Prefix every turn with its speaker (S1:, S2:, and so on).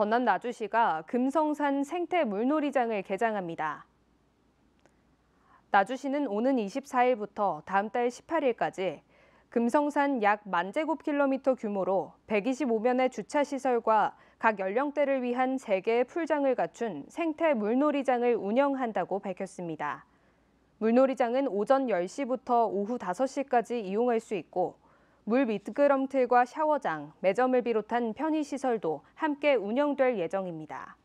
S1: 전남 나주시가 금성산 생태 물놀이장을 개장합니다. 나주시는 오는 24일부터 다음 달 18일까지 금성산 약 만제곱킬로미터 규모로 125면의 주차시설과 각 연령대를 위한 3개의 풀장을 갖춘 생태 물놀이장을 운영한다고 밝혔습니다. 물놀이장은 오전 10시부터 오후 5시까지 이용할 수 있고 물미그럼틀과 샤워장, 매점을 비롯한 편의시설도 함께 운영될 예정입니다.